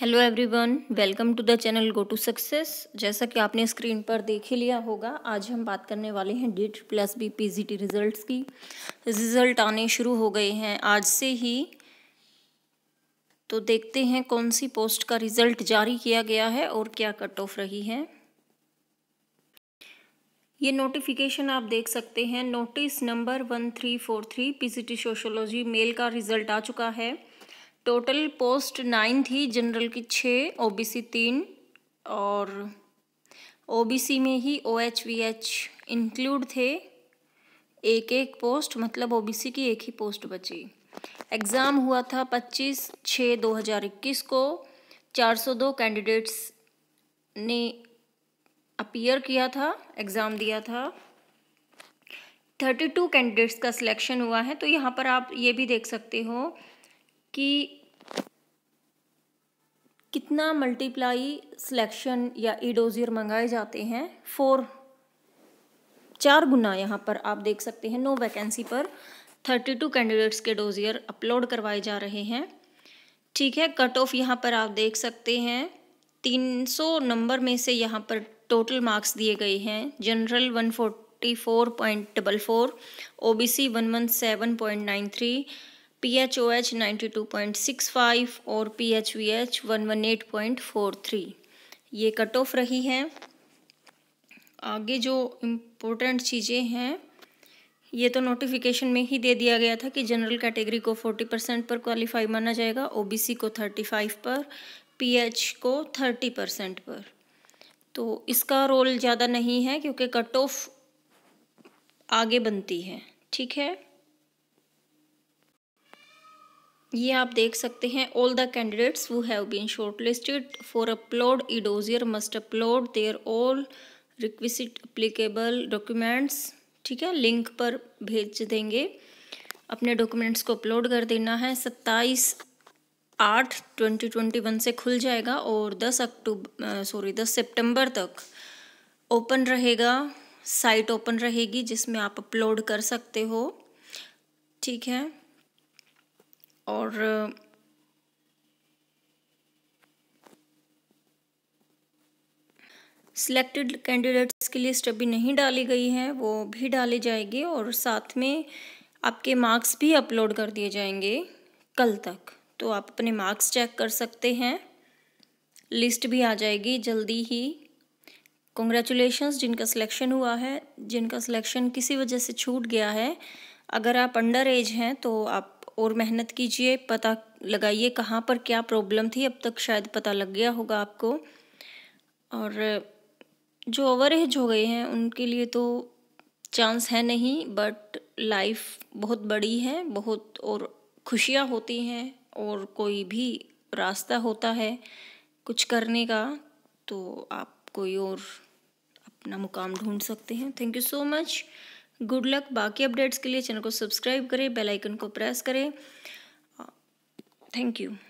hello everyone welcome to the channel go to success जैसा कि आपने स्क्रीन पर देख ही लिया होगा आज हम बात करने वाले हैं D plus B PGT results की रिजल्ट आने शुरू हो गए हैं आज से ही तो देखते हैं कौन सी पोस्ट का रिजल्ट जारी किया गया है और क्या कट ऑफ रही है ये नोटिफिकेशन आप देख सकते हैं notice number one three four three P sociology male का रिजल्ट आ चुका है टोटल पोस्ट नाइन थी जनरल की छः ओबीसी तीन और ओबीसी में ही O H V H include थे एक एक पोस्ट मतलब ओबीसी की एक ही पोस्ट बची एग्ज़ाम हुआ था 25 छः 2021 को 402 कैंडिडेट्स ने अपियर किया था एग्ज़ाम दिया था 32 कैंडिडेट्स का सिलेक्शन हुआ है तो यहाँ पर आप ये भी देख सकते हो कि कितना मल्टीप्लाई सिलेक्शन या इडोजियर मंगाए जाते हैं फोर चार गुना यहाँ पर आप देख सकते हैं नो वैकेंसी पर थर्टी टू कैंडिडेट्स के डोज़ियर अपलोड करवाए जा रहे हैं ठीक है कट ऑफ यहाँ पर आप देख सकते हैं तीन सौ नंबर में से यहाँ पर टोटल मार्क्स दिए गए हैं general one forty four point double four O B C one one seven point nine three P H O H ninety two point six five और P H V H one one eight point four three ये cut off रही है आगे जो important चीज़ें हैं ये तो नोटिफिकेशन में ही दे दिया गया था कि जनरल कैटेगरी को फोर्टी परसेंट पर क्वालिफाई माना जाएगा ओबीसी को थर्टी फाइव पर पीएच को थर्टी परसेंट पर तो इसका रोल ज़्यादा नहीं है क्योंकि कट ऑफ आगे बनती है ठीक है ये आप देख सकते हैं all the candidates who have been shortlisted for upload e-dossier must upload their all requisite applicable documents ठीक है लिंक पर भेज देंगे अपने डॉक्यूमेंट्स को अपलोड कर देना है सत्ताईस आठ ट्वेंटी ट्वेंटी वन से खुल जाएगा और दस अक्टूबर सॉरी दस सितंबर तक ओपन रहेगा साइट ओपन रहेगी जिसमें आप अपलोड कर सकते हो ठीक है और सिलेक्टेड कैंडिडेट्स के लिस्ट अभी नहीं डाली गई है वो भी डाली जाएगी और साथ में आपके मार्क्स भी अपलोड कर दिए जाएंगे कल तक तो आप अपने मार्क्स चेक कर सकते हैं लिस्ट भी आ जाएगी जल्दी ही कॉन्ग्रेचुलेशन जिनका सिलेक्शन हुआ है जिनका सिलेक्शन किसी वजह से छूट गया है अगर आप अंडर एज हैं तो आप और मेहनत कीजिए पता लगाइए कहाँ पर क्या प्रॉब्लम थी अब तक शायद पता लग गया होगा आपको और जो ओवर एज हो गए हैं उनके लिए तो चांस है नहीं बट लाइफ बहुत बड़ी है बहुत और खुशियाँ होती हैं और कोई भी रास्ता होता है कुछ करने का तो आप कोई और अपना मुकाम ढूंढ सकते हैं thank you so much good luck बाकी अपडेट्स के लिए चैनल को सब्सक्राइब करें बेल आइकन को प्रेस करें थैंक uh, यू